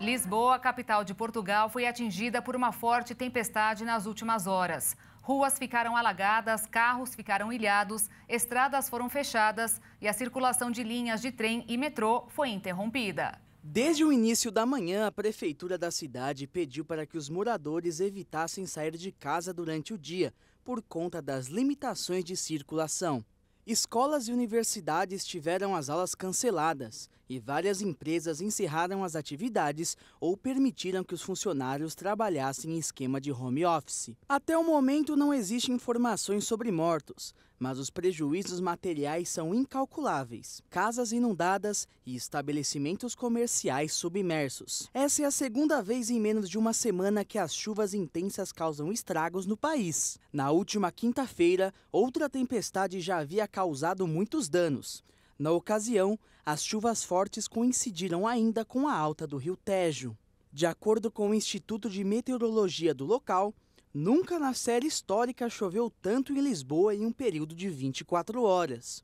Lisboa, capital de Portugal, foi atingida por uma forte tempestade nas últimas horas. Ruas ficaram alagadas, carros ficaram ilhados, estradas foram fechadas e a circulação de linhas de trem e metrô foi interrompida. Desde o início da manhã, a prefeitura da cidade pediu para que os moradores evitassem sair de casa durante o dia por conta das limitações de circulação. Escolas e universidades tiveram as aulas canceladas e várias empresas encerraram as atividades ou permitiram que os funcionários trabalhassem em esquema de home office. Até o momento não existem informações sobre mortos, mas os prejuízos materiais são incalculáveis. Casas inundadas e estabelecimentos comerciais submersos. Essa é a segunda vez em menos de uma semana que as chuvas intensas causam estragos no país. Na última quinta-feira, outra tempestade já havia causado muitos danos. Na ocasião, as chuvas fortes coincidiram ainda com a alta do rio Tejo. De acordo com o Instituto de Meteorologia do local, nunca na série histórica choveu tanto em Lisboa em um período de 24 horas.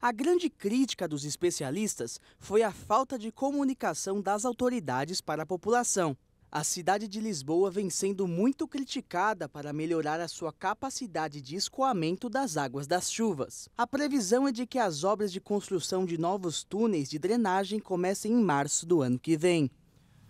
A grande crítica dos especialistas foi a falta de comunicação das autoridades para a população. A cidade de Lisboa vem sendo muito criticada para melhorar a sua capacidade de escoamento das águas das chuvas. A previsão é de que as obras de construção de novos túneis de drenagem comecem em março do ano que vem.